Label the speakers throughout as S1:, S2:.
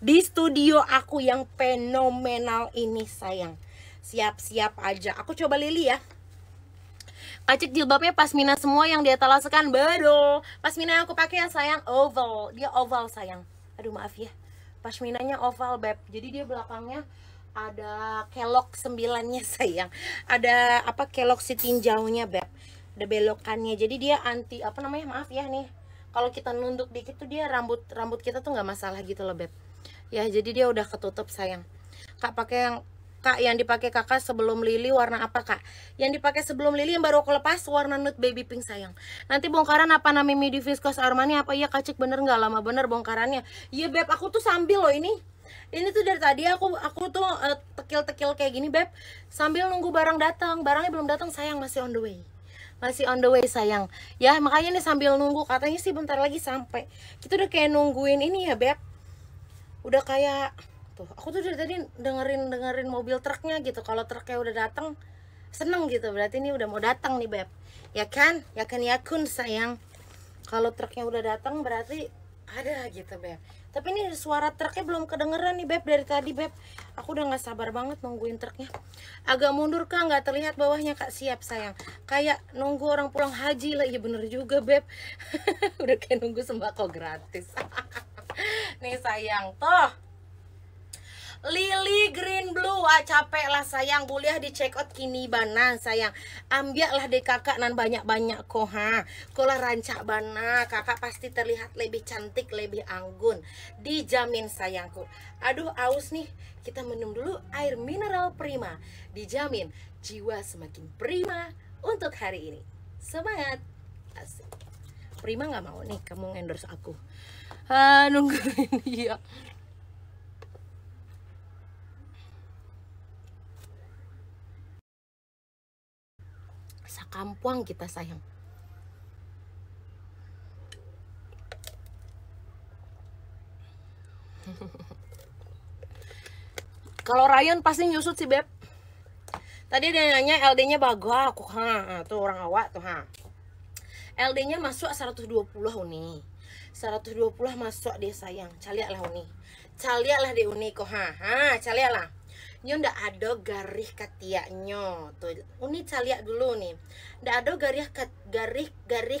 S1: di studio aku yang fenomenal ini sayang siap-siap aja aku coba Lili ya Kacik jilbabnya pasmina semua yang dia talaskan Bedo Pasmina yang aku pakai ya sayang oval Dia oval sayang Aduh maaf ya Pasminanya oval beb Jadi dia belakangnya ada kelok sembilannya sayang Ada apa kelok si tinjaunya beb Ada belokannya Jadi dia anti apa namanya maaf ya nih kalau kita nunduk dikit tuh dia rambut rambut kita tuh nggak masalah gitu loh beb ya jadi dia udah ketutup sayang kak pakai yang kak yang dipakai kakak sebelum lili warna apa kak yang dipakai sebelum lili yang baru aku lepas warna nude baby pink sayang nanti bongkaran apa nama midi viscose Viscos Armani apa iya kacik bener nggak lama bener bongkarannya iya beb aku tuh sambil loh ini ini tuh dari tadi aku aku tuh eh, tekil-tekil uh, kayak gini beb sambil nunggu barang datang barangnya belum datang sayang masih on the way masih on the way sayang ya makanya nih sambil nunggu katanya sih bentar lagi sampai kita udah kayak nungguin ini ya beb udah kayak tuh aku tuh dari tadi dengerin dengerin mobil truknya gitu kalau truknya udah datang seneng gitu berarti ini udah mau datang nih beb ya kan ya kan ya kun sayang kalau truknya udah datang berarti ada gitu beb tapi ini suara truknya belum kedengeran nih beb dari tadi beb aku udah nggak sabar banget nungguin truknya agak mundur kak nggak terlihat bawahnya kak siap sayang kayak nunggu orang pulang haji lah iya bener juga beb udah kayak nunggu sembako gratis nih sayang toh Lily Green Blue ah capek lah sayang boleh di check out kini bana sayang ambil lah deh kakak nan banyak-banyak kok ha kolah rancak bana kakak pasti terlihat lebih cantik lebih anggun dijamin sayangku aduh aus nih kita minum dulu air mineral prima dijamin jiwa semakin prima untuk hari ini semangat asik prima nggak mau nih kamu endorse aku ah nungguin dia kampuang kita sayang. Kalau Ryan pasti nyusut sih beb. Tadi dia nanya LD-nya bagus, aku ha, tuh orang awak tuh ha. LD-nya masuk 120 uni. 120 masuk dia sayang. Caliak lah uni. Caliak lah dia uni kok ha. Ha, caliak lah nyo ndak ada garih katiaknya tuh ini caliak dulu nih ndak ada garih kat, garih garih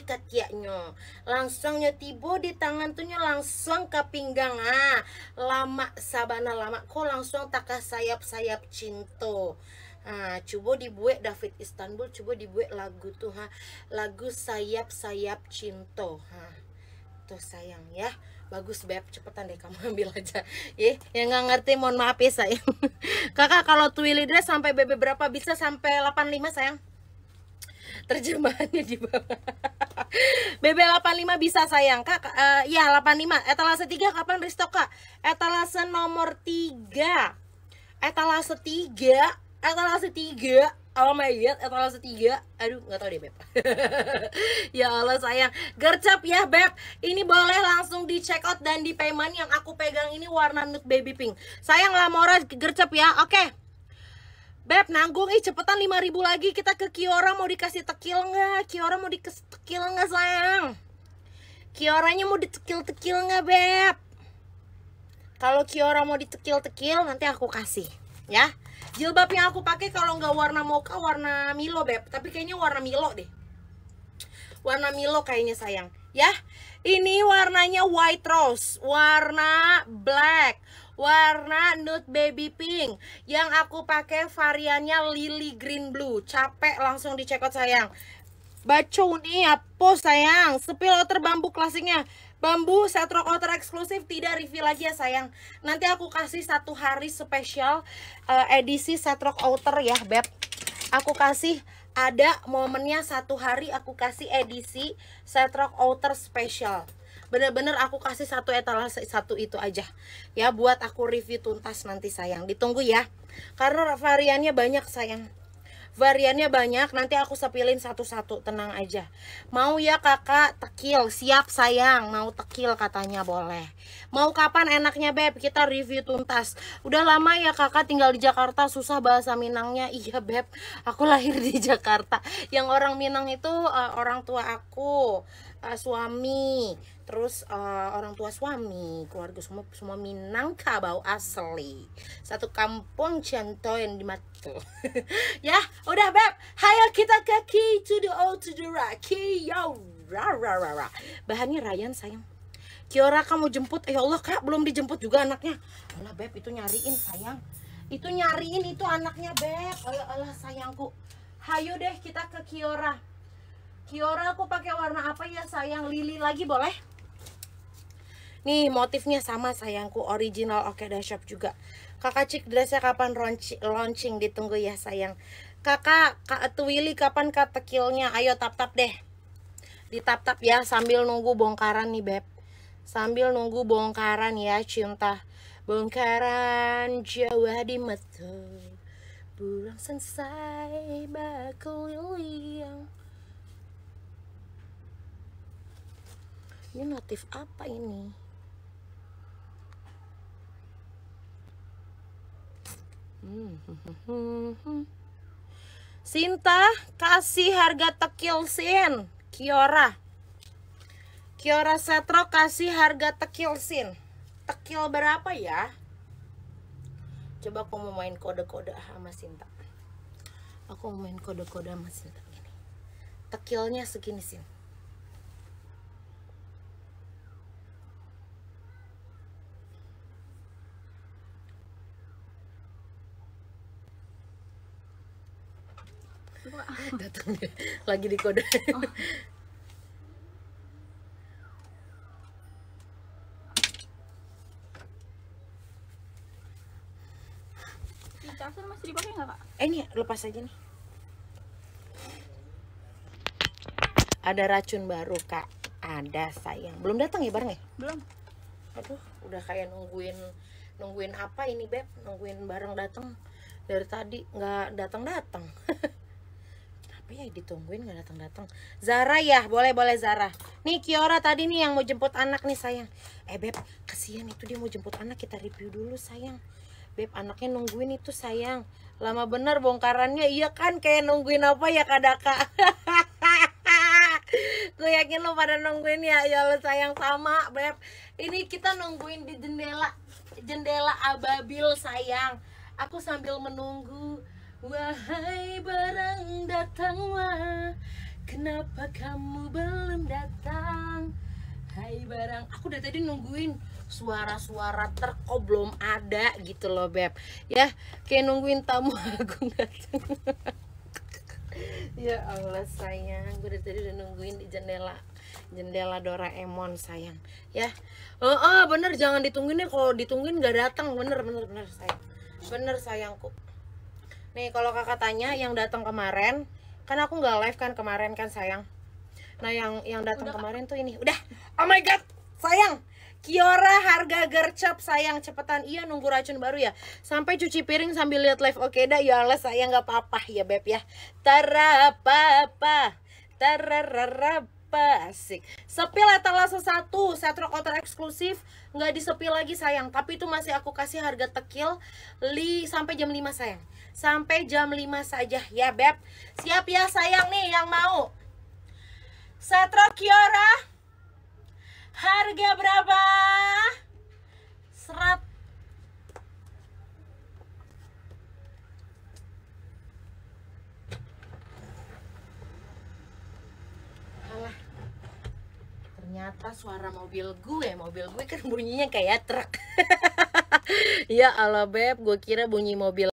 S1: Langsung nyo tibo di tangan tuh nyo langsung ke pinggang ah. lama sabana lama kok langsung takah sayap-sayap cinto Ah, coba dibuat David Istanbul, coba dibuat lagu tuh ha, lagu sayap-sayap cinto Ha. Tuh sayang ya Bagus Beb cepetan deh kamu ambil aja ya Yang nggak ngerti mohon maaf ya sayang Kakak kalau dress sampai BB berapa bisa sampai 85 sayang terjemahannya di bawah. BB 85 bisa sayang Kak. Uh, ya 85. Etalase tiga kapan restock Kak? Etalase nomor tiga Etalase tiga etalase tiga Almayat atau Lala setiga aduh gak tau deh beb ya Allah sayang gercep ya beb ini boleh langsung di check out dan di payment yang aku pegang ini warna nude baby pink sayang lah Mora, gercep ya oke okay. Beb nanggung ih cepetan ribu lagi kita ke Kiora mau dikasih tekil nggak Kiora mau dikasih tekil nggak sayang Kioranya mau ditekil-tekil nggak Beb kalau Kiora mau ditekil-tekil nanti aku kasih ya Jilbab yang aku pakai kalau nggak warna mocha, warna Milo, Beb. Tapi kayaknya warna Milo deh. Warna Milo kayaknya sayang, ya. Ini warnanya white rose, warna black, warna nude baby pink. Yang aku pakai variannya lily green blue. Capek langsung dicekot sayang. Baco nih apa sayang? outer bambu klasiknya Bambu setrok outer eksklusif tidak review lagi ya sayang. Nanti aku kasih satu hari spesial uh, edisi setrok outer ya beb. Aku kasih ada momennya satu hari aku kasih edisi setrok outer spesial bener-bener aku kasih satu etalase satu itu aja ya buat aku review tuntas nanti sayang ditunggu ya karena variannya banyak sayang variannya banyak nanti aku sepilin satu-satu tenang aja mau ya kakak tekil siap sayang mau tekil katanya boleh mau kapan enaknya beb kita review tuntas udah lama ya kakak tinggal di Jakarta susah bahasa Minangnya iya beb aku lahir di Jakarta yang orang Minang itu uh, orang tua aku uh, suami terus uh, orang tua suami keluarga semua semua Minangka bau asli satu kampung cento yang di mata ya udah beb hayo kita ke key to the old to the right yo ra ra ra ra bahannya Ryan sayang Kiora kamu jemput eh, ya Allah kak belum dijemput juga anaknya ya Allah beb itu nyariin sayang itu nyariin itu anaknya beb oh, ya Allah sayangku hayo deh kita ke Kiora Kiora aku pakai warna apa ya sayang lili lagi boleh nih motifnya sama sayangku original oke dan shop juga kakak cik dressnya kapan launching ditunggu ya sayang kakak kak Twili kapan kak tekilnya ayo tap tap deh ditap tap ya sambil nunggu bongkaran nih beb sambil nunggu bongkaran ya cinta bongkaran Jawa di metu burung sensai, bakul yang ini notif apa ini hmm. Sinta kasih harga tekil sin Kiora Kiora Setro kasih harga tekil sin tekil berapa ya coba aku mau main kode-kode sama Sinta aku mau main kode-kode sama Sinta tekilnya segini sin. datang lagi oh. di kode oh. Eh ini lepas aja nih. Ada racun baru kak. Ada sayang. Belum datang ya barangnya? Belum. Aduh, udah kayak nungguin nungguin apa ini beb? Nungguin bareng datang dari tadi nggak datang datang. Siapa ya ditungguin gak datang-datang? Zara ya, boleh-boleh Zara. Nih Kiora tadi nih yang mau jemput anak nih sayang. Eh Beb, kasihan itu dia mau jemput anak, kita review dulu sayang. Beb, anaknya nungguin itu sayang. Lama bener bongkarannya, iya kan kayak nungguin apa ya kadaka. Gue yakin lo pada nungguin ya, ya lo sayang sama Beb. Ini kita nungguin di jendela, jendela ababil sayang. Aku sambil menunggu Wahai barang datanglah Kenapa kamu belum datang Hai barang Aku udah tadi nungguin suara-suara terko belum ada gitu loh Beb Ya kayak nungguin tamu aku datang Ya Allah sayang Gue dari tadi udah nungguin di jendela Jendela Doraemon sayang Ya Oh, oh bener jangan ditungguin ya Kalau ditungguin gak datang Bener bener bener sayang Bener sayangku Nih kalau kakak tanya yang datang kemarin, kan aku nggak live kan kemarin kan sayang. Nah yang yang datang kemarin tuh ini udah. Oh my god, sayang. Kiora harga gercep sayang cepetan iya nunggu racun baru ya sampai cuci piring sambil lihat live oke dah ya Allah sayang nggak apa-apa ya beb ya tarapapa tarararap Asik. Sepi etalase satu, setro kotor eksklusif, nggak disepi lagi sayang. Tapi itu masih aku kasih harga tekil li sampai jam 5 sayang. Sampai jam 5 saja ya beb. Siap ya sayang nih yang mau. Setro Kiora harga berapa? 100 ternyata suara mobil gue mobil gue kan bunyinya kayak truk ya Allah beb gue kira bunyi mobil